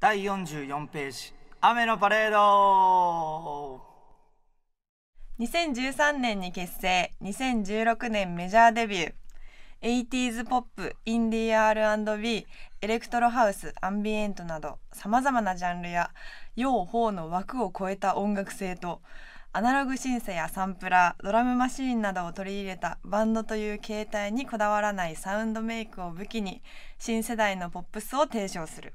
第44ページ「雨のパレード」2013年に結成2016年メジャーデビュー 80s ポップインディー R&B エレクトロハウスアンビエントなどさまざまなジャンルや洋法の枠を超えた音楽性とアナログシンセやサンプラードラムマシーンなどを取り入れたバンドという形態にこだわらないサウンドメイクを武器に新世代のポップスを提唱する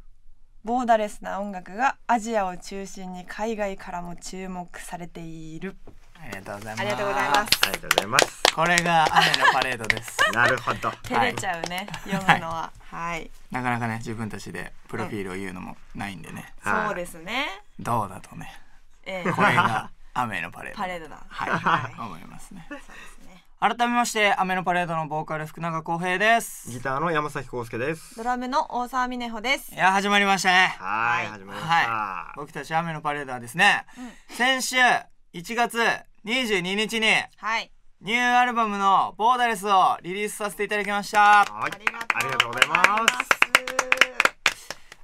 ボーダレスな音楽がアジアを中心に海外からも注目されているありがとうございますありがとうございますありがとうございますこれが雨のパレードですなるほど照れちゃうね、はい、読むのは、はい、はい、なかなかね自分たちでプロフィールを言うのもないんでね、うん、そうですねどうだとね、えー、これが雨のパレードパレードだはい、はい、思いますねそうです改めまして雨のパレードのボーカル福永浩平ですギターの山崎康介ですドラムの大沢美奈穂ですいや始まりましたねはい始まりました、はい、僕たち雨のパレードはですね、うん、先週1月22日に、はい、ニューアルバムの「ボーダレス」をリリースさせていただきました、はい、ありがとうございます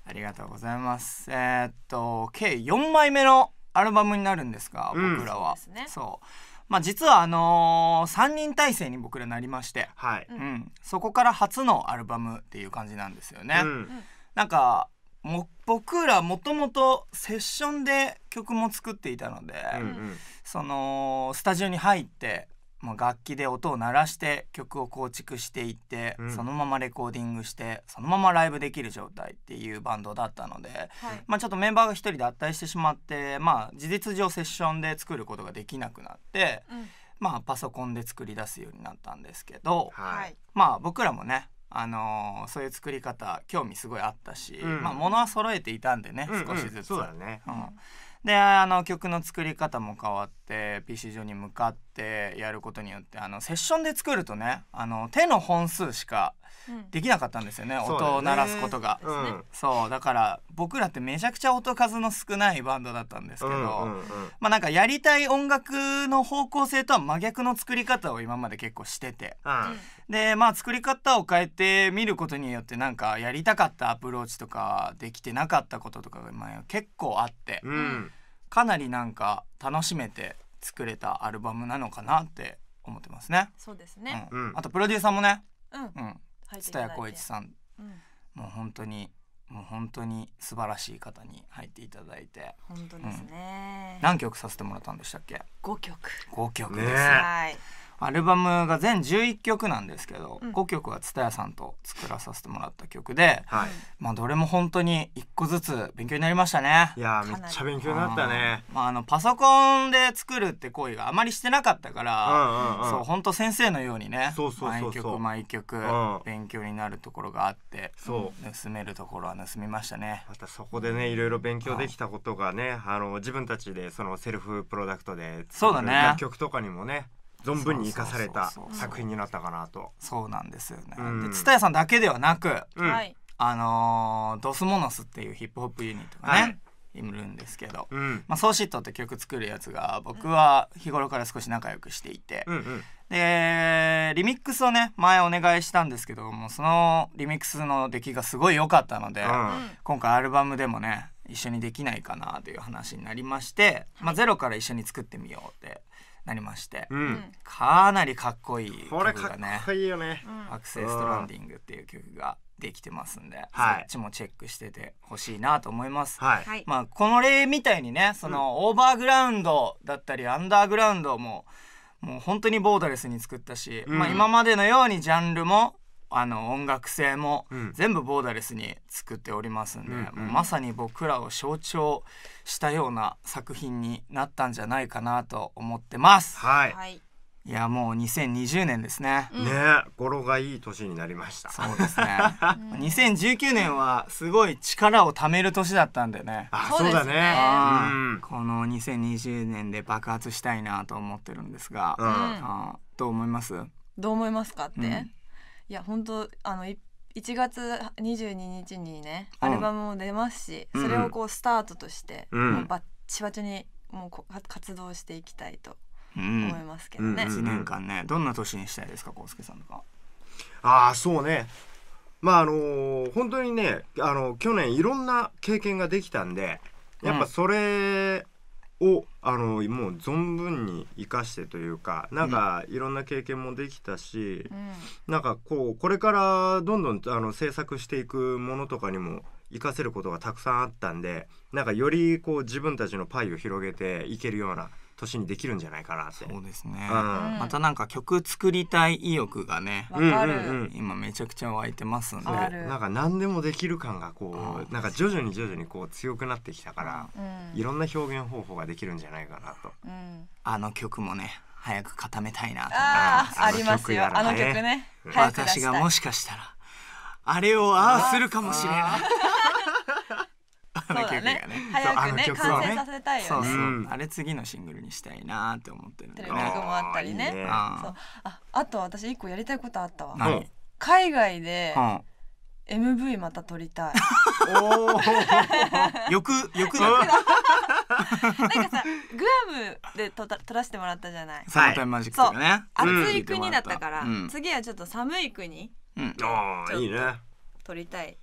ありがとうございますえー、っと計4枚目のアルバムになるんですが、うん、僕らは、ね、そうまあ、実はあのー、3人体制に僕らなりまして、はいうん、そこから初のアルバムっていう感じなんですよね。うん、なんかも僕らもともとセッションで曲も作っていたので、うんうん、そのスタジオに入ってまあ、楽器で音を鳴らして曲を構築していって、うん、そのままレコーディングしてそのままライブできる状態っていうバンドだったので、はい、まあ、ちょっとメンバーが1人脱退してしまって、まあ、事実上セッションで作ることができなくなって、うん、まあ、パソコンで作り出すようになったんですけど、はい、まあ、僕らもねあのー、そういう作り方興味すごいあったし、うん、まあ、物は揃えていたんでね、少しずつ。うんうんであの曲の作り方も変わって PC 上に向かってやることによってあのセッションで作るとねあの手の本数しかできなかったんですよね、うん、音を鳴らすことが。そう、ねうんそう、だから僕らってめちゃくちゃ音数の少ないバンドだったんですけど、まあなんかやりたい音楽の方向性とは真逆の作り方を今まで結構してて、うん、でまあ作り方を変えてみることによってなんかやりたかったアプローチとかできてなかったこととかが結構あって、うん、かなりなんか楽しめて作れたアルバムなのかなって思ってますね。そうですね、うん、あとプロデューサーもね、うん、蔦谷浩一さん、もう本当にもう本当に素晴らしい方に入っていただいて本当ですね、うん、何曲させてもらったんでしたっけ5曲5曲です、ね、はいアルバムが全11曲なんですけど、うん、5曲は蔦屋さんと作らさせてもらった曲で、はい、まあどれも本当に1個ずつ勉強になりましたねいやめっちゃ勉強になったねまあ、あのパソコンで作るって行為があまりしてなかったから、うんうんうん、そう本当先生のようにね毎曲毎曲勉強になるところがあって、うん、盗めるところは盗みましたねまたそこでねいろいろ勉強できたことがね、あの自分たちでそのセルフプロダクトでそうだね楽曲とかにもね存分に生かされた作品になったかなとそうなんですよね、で蔦屋さんだけではなく、うん、あのー、ドスモノスっていうヒップホップユニットがね、はいいるんですけど、うん、まあ、ソーシットって曲作るやつが僕は日頃から少し仲良くしていて、うんうん、でリミックスをね前お願いしたんですけどもそのリミックスの出来がすごい良かったので、うん、今回アルバムでもね一緒にできないかなという話になりまして、まあ、ゼロから一緒に作ってみようってなりまして、うん、かなりかっこいい曲がねこいいよね「アクセストランディング」っていう曲ができてますんで、はい、そっちもチェックしててほしいなと思います、はい、まあ、この例みたいにねその、オーバーグラウンドだったりアンダーグラウンドももう本当にボーダレスに作ったし、うん、まあ、今までのようにジャンルもあの音楽性も全部ボーダレスに作っておりますんで、うんうん、まさに僕らを象徴したような作品になったんじゃないかなと思ってます。はい、いやもう2020年ですね。ね、語呂がいい年になりました。そうですね。2019年はすごい力を貯める年だったんでね。あ、そうだね。この2020年で爆発したいなと思ってるんですが、どう思います？どう思いますかって。いや本当あの1月22日にね、アルバムも出ますし、それをこうスタートとして、うん、もうバッチバチにもうこ活動していきたいと思いますけどね。一、うん、年間ね、どんな年にしたいですか、こうすけさんとか。ああ、そうね。まああのー、本当にね、あの去年いろんな経験ができたんで、やっぱそれをあのもう存分に生かしてというかなんかいろんな経験もできたし、うん、なんかこうこれからどんどんあの制作していくものとかにも生かせることがたくさんあったんでなんかよりこう自分たちのパイを広げていけるような年にできるんじゃないかなってそうですね、うん、またなんか曲作りたい意欲がね、今めちゃくちゃ湧いてますんでなんか何でもできる感がこうなんか徐々に徐々にこう強くなってきたから、いろんな表現方法ができるんじゃないかなと、あの曲もね早く固めたいなと思いますあありますよあの曲ね、私がもしかしたらあれをああするかもしれないそうだね早くね完成させたいよねあれ次のシングルにしたいなって思ってるテレビ局もあったりねああと私一個やりたいことあったわ海外で MV また撮りたい。よくよくなんかさグアムで撮た撮らせてもらったじゃない。サマ暑い国だったから、次はちょっと寒い国。ああいいね。撮りたい。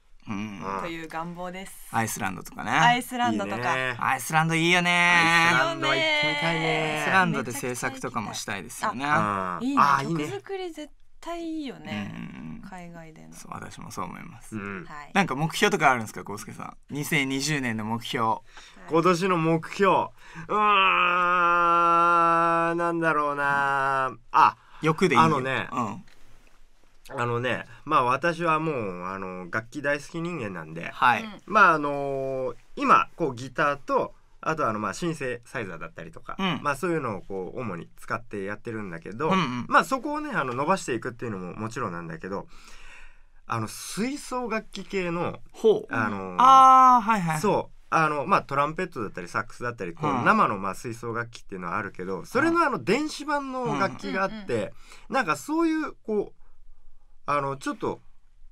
という願望です。アイスランドとかね。アイスランドとか。アイスランドいいよね。アイスランド行ってみたいね。アイスランドで制作とかもしたいですよね。あ、いいね。曲作り絶対いいよね。海外での。そう、私もそう思います。なんか目標とかあるんですか、こうすけさん。2020年の目標。今年の目標。うん、なんだろうな。あ、欲でいい。あのね。うん。あのねまあ私はもうあの楽器大好き人間なんで、はい、まああのー今こうギターとあとあのまあシンセサイザーだったりとか、うんまあそういうのをこう主に使ってやってるんだけど、うんうんまあそこをねあの伸ばしていくっていうのももちろんなんだけどあの吹奏楽器系のほうあのーああはいはいそうあのまあトランペットだったりサックスだったりこう生のまあ吹奏楽器っていうのはあるけどそれのあの電子版の楽器があってなんかそういうこうあのちょっと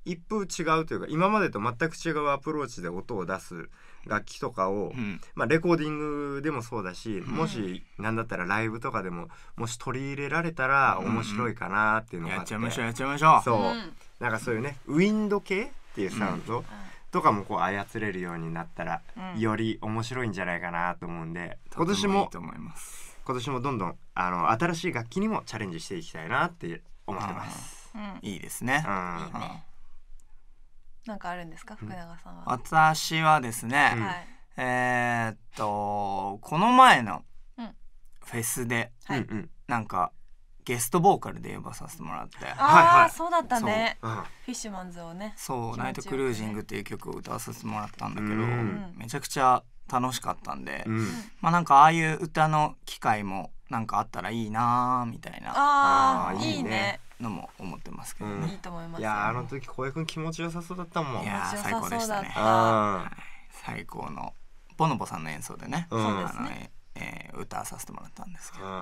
一風違うというか今までと全く違うアプローチで音を出す楽器とかを、うん、まあ、レコーディングでもそうだし、うん、もし何だったらライブとかでももし取り入れられたら面白いかなっていうのがあって、うん、やっちゃいましょうやっちゃいましょうそう、うん、なんかそういうねウィンド系っていうサウンド、とかもこう操れるようになったら、より面白いんじゃないかなと思うんで今年も今年もどんどんあの新しい楽器にもチャレンジしていきたいなって思ってます。いいですね。いいね。なんかあるんですか、福永さんは。私はですね、えー、っとこの前のフェスで、なんかゲストボーカルで呼ばさせてもらって、ああ、はい、そうだったね、フィッシュマンズをね、そう、ナイトクルージングっていう曲を歌わさせてもらったんだけど、めちゃくちゃ楽しかったんで、まあなんかああいう歌の機会もなんかあったらいいなーみたいな。ああ、いいね。のも思ってますけどね、うん、いいと思います、ね、いやあの時小江君気持ちよさそうだったもんいや最高でしたね、はい、最高のボノボさんの演奏でね,、うん、あのねえー、歌させてもらったんですけど、うん、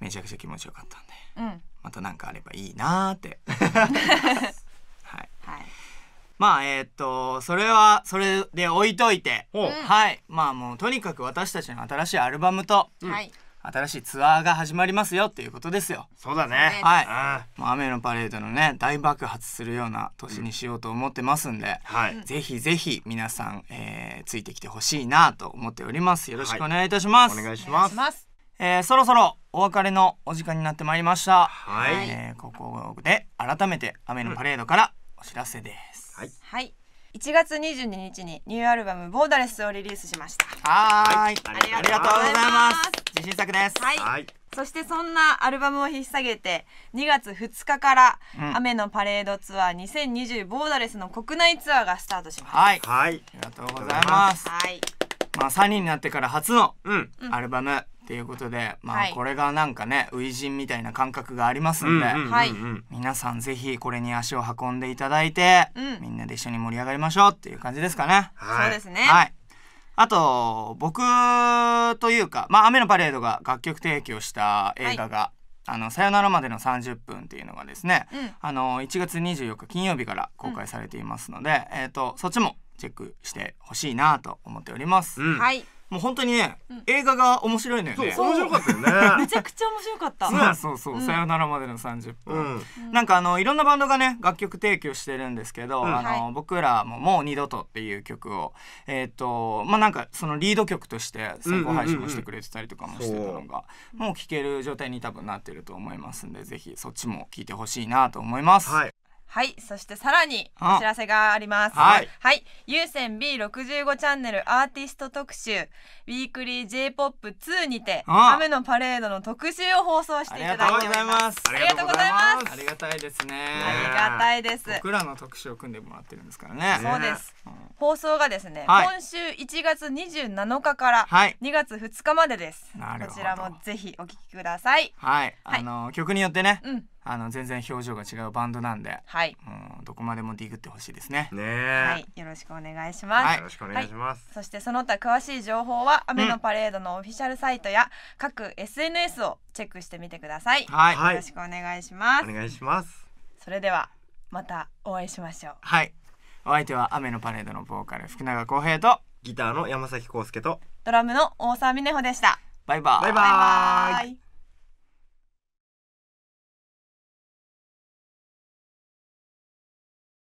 めちゃくちゃ気持ちよかったんで、うん、また何かあればいいなーって はい、はい、まあえっ、とそれはそれで置いといて、はいまあもうとにかく私たちの新しいアルバムと、はい新しいツアーが始まりますよっていうことですよそうだねはい、うん、雨のパレードのね大爆発するような年にしようと思ってますんで、うんはい、ぜひぜひ皆さん、えー、ついてきてほしいなと思っておりますよろしくお願いいたします、はい、お願いしますえー、そろそろお別れのお時間になってまいりました、はいえー、ここで改めて雨のパレードからお知らせです、はい、はい1月22日にニューアルバム「ボーダレス」をリリースしましたはいありがとうございます自信作ですはいそしてそんなアルバムを引っ提げて2月2日から「雨のパレードツアー2020ボーダレス」の国内ツアーがスタートしますはい、はい、ありがとうございますはいまあ3人になってから初のアルバムっていうことで、まあ、これがなんかね初陣みたいな感覚がありますんで、皆さんぜひこれに足を運んでいただいて、うん、みんなで一緒に盛り上がりましょうっていう感じですかね。はい、そうですね、はい、あと僕というか、まあ、雨のパレードが楽曲提供した映画が、あのさよならまでの30分っていうのがですね、うん、あの1月24日金曜日から公開されていますので、えっと、とそっちもチェックしてほしいなと思っております。はいもう本当にね、うん、映画が面白いのよね面白かったよね めちゃくちゃ面白かったそうそうそう、うん、さよならまでの30分、うん、なんかあのいろんなバンドがね楽曲提供してるんですけど、あの、はい、僕らも「もう二度と」っていう曲をえっ、ー、とまあなんかそのリード曲として先行配信もしてくれてたりとかもしてたのが、もう聴ける状態に多分なってると思いますんでぜひそっちも聴いてほしいなと思います、はいはいそしてさらにお知らせがありますはいはい有線 b 六十五チャンネルアーティスト特集ウィークリー j ポップツーにて雨のパレードの特集を放送していただきますありがとうございますありがたいですねありがたいです僕らの特集を組んでもらってるんですからねそうです、うん、放送がですね、はい、今週一月二十七日から二月二日までです、はい、こちらもぜひお聞きくださいはい、はい、あの曲によってね、うんあの全然表情が違うバンドなんで、はい、うんどこまでもディグってほしいですね。ねはい、よろしくお願いします。はい、よろしくお願いします。はい、そしてその他詳しい情報は雨のパレードのオフィシャルサイトや各 SNS をチェックしてみてください。はい、よろしくお願いします。お願いします。それではまたお会いしましょう。はい、お相手は雨のパレードのボーカル福永航平とギターの山崎康介とドラムの大沢美音穂でした。バイバイ。バイバイ。バイバ